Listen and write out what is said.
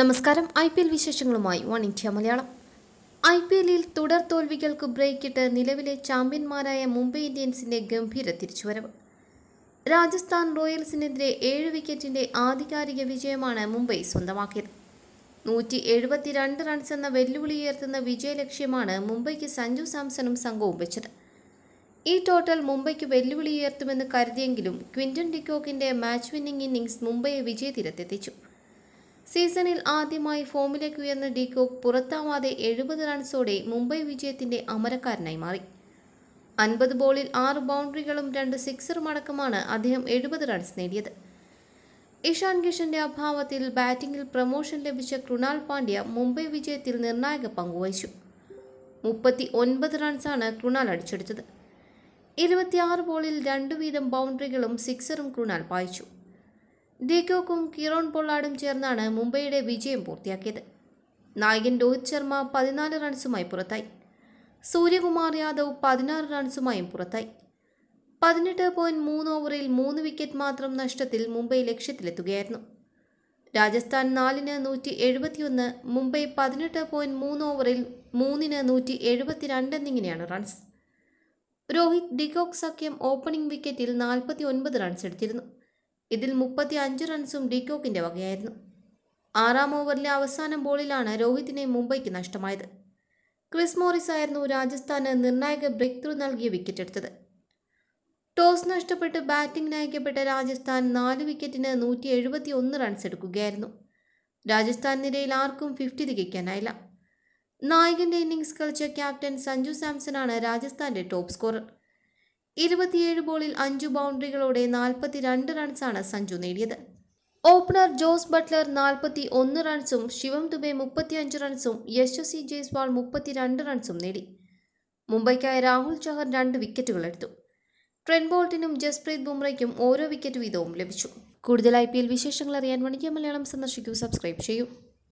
നമസ്കാരം I P L വിശേഷങ്ങളുമായി One India Malayalam I P എല്ലിൽ തുടർ തോൽവികൾക്ക് ബ്രേക്കിട്ട് നിലവിലെ ചാമ്പ്യന്മാരായ മുംബൈ ഇന്ത്യൻസിന്റെ ഗംഭീര തിരിച്ചുവരവ് രാജസ്ഥാൻ റോയൽസിനെതിരെ ഏഴ് വിക്കറ്റിന്റെ ആധികാരിക വിജയമാണ് മുംബൈ സ്വന്തമാക്കിയത് നൂറ്റി എഴുപത്തിരണ്ട് റൺസ് എന്ന വെല്ലുവിളി ഉയർത്തുന്ന വിജയലക്ഷ്യമാണ് മുംബൈക്ക് സഞ്ജു സാംസണും സംഘവും വെച്ചത് ഈ ടോട്ടൽ മുംബൈക്ക് വെല്ലുവിളി ഉയർത്തുമെന്ന് കരുതിയെങ്കിലും ക്വിന്റൺ ഡിക്കോക്കിന്റെ മാച്ച് വിന്നിംഗ് ഇന്നിംഗ്സ് മുംബൈയെ വിജയതീരത്തെത്തിച്ചു സീസണിൽ ആദ്യമായി ഫോമിലേക്ക് ഉയർന്ന ഡികോക്ക് പുറത്താവാതെ എഴുപത് റൺസോടെ മുംബൈ വിജയത്തിന്റെ അമരക്കാരനായി മാറി അൻപത് ബോളിൽ ആറ് ബൗണ്ടറികളും രണ്ട് സിക്സറും അടക്കമാണ് അദ്ദേഹം എഴുപത് റൺസ് നേടിയത് ഇഷാൻ കിഷന്റെ അഭാവത്തിൽ ബാറ്റിംഗിൽ പ്രമോഷൻ ലഭിച്ച കൃണാൽ പാണ്ഡ്യ മുംബൈ വിജയത്തിൽ നിർണായക പങ്കുവഹിച്ചു മുപ്പത്തി ഒൻപത് റൺസാണ് കൃണാൽ അടിച്ചെടുത്തത് ഇരുപത്തിയാറ് ബോളിൽ രണ്ടു വീതം ബൗണ്ടറികളും സിക്സറും കൃണാൽ പായിച്ചു ഡിഗോക്കും കിറോൺ പൊള്ളാടും ചേർന്നാണ് മുംബൈയുടെ വിജയം പൂർത്തിയാക്കിയത് നായകൻ രോഹിത് ശർമ്മ പതിനാല് റൺസുമായി പുറത്തായി സൂര്യകുമാർ യാദവ് പതിനാറ് റൺസുമായും പുറത്തായി പതിനെട്ട് പോയിന്റ് മൂന്ന് ഓവറിൽ മൂന്ന് വിക്കറ്റ് മാത്രം നഷ്ടത്തിൽ മുംബൈ ലക്ഷ്യത്തിലെത്തുകയായിരുന്നു രാജസ്ഥാൻ നാലിന് നൂറ്റി എഴുപത്തിയൊന്ന് മുംബൈ പതിനെട്ട് പോയിന്റ് മൂന്ന് ഓവറിൽ മൂന്നിന് നൂറ്റി എഴുപത്തിരണ്ട് എന്നിങ്ങനെയാണ് റൺസ് രോഹിത് ഡിഗോക് സഖ്യം ഓപ്പണിംഗ് വിക്കറ്റിൽ നാൽപ്പത്തി ഒൻപത് റൺസ് എടുത്തിരുന്നു ഇതിൽ മുപ്പത്തി അഞ്ച് റൺസും ഡീകോക്കിന്റെ വകയായിരുന്നു ആറാം ഓവറിലെ അവസാന ബോളിലാണ് രോഹിത്തിനെ മുംബൈക്ക് നഷ്ടമായത് ക്രിസ് മോറിസ് ആയിരുന്നു രാജസ്ഥാന് നിർണായക ബ്രേക്ക് ത്രൂ നൽകിയ എടുത്തത് ടോസ് നഷ്ടപ്പെട്ട് ബാറ്റിംഗ് നയിക്കപ്പെട്ട രാജസ്ഥാൻ നാല് വിക്കറ്റിന് നൂറ്റി എഴുപത്തി ഒന്ന് റൺസ് എടുക്കുകയായിരുന്നു രാജസ്ഥാൻ നിരയിൽ ആർക്കും ഫിഫ്റ്റി തികയ്ക്കാനായില്ല നായകന്റെ ഇന്നിംഗ്സ് കളിച്ച ക്യാപ്റ്റൻ സഞ്ജു സാംസൺ ആണ് രാജസ്ഥാന്റെ ടോപ്പ് സ്കോറർ ഇരുപത്തിയേഴ് ബോളിൽ അഞ്ചു ബൗണ്ടറികളോടെ രണ്ട് റൺസാണ് സഞ്ജു നേടിയത് ഓപ്പണർ ജോസ് ബട്ട്ലർ നാൽപ്പത്തി ഒന്ന് റൺസും ശിവം ദുബെ അഞ്ച് റൺസും യശസ്വി ജയ്സ്വാൾ രണ്ട് റൺസും നേടി മുംബൈക്കായ രാഹുൽ ചഹർ രണ്ട് വിക്കറ്റുകൾ എടുത്തു ട്രെൻ ബോൾട്ടിനും ജസ്പ്രീത് ബുംറയ്ക്കും ഓരോ വിക്കറ്റ് വീതവും ലഭിച്ചു കൂടുതൽ ഐ പി എൽ വിശേഷങ്ങൾ അറിയാൻ വണിക്ക മലയാളം സന്ദർശിക്കൂ സബ്സ്ക്രൈബ് ചെയ്യൂ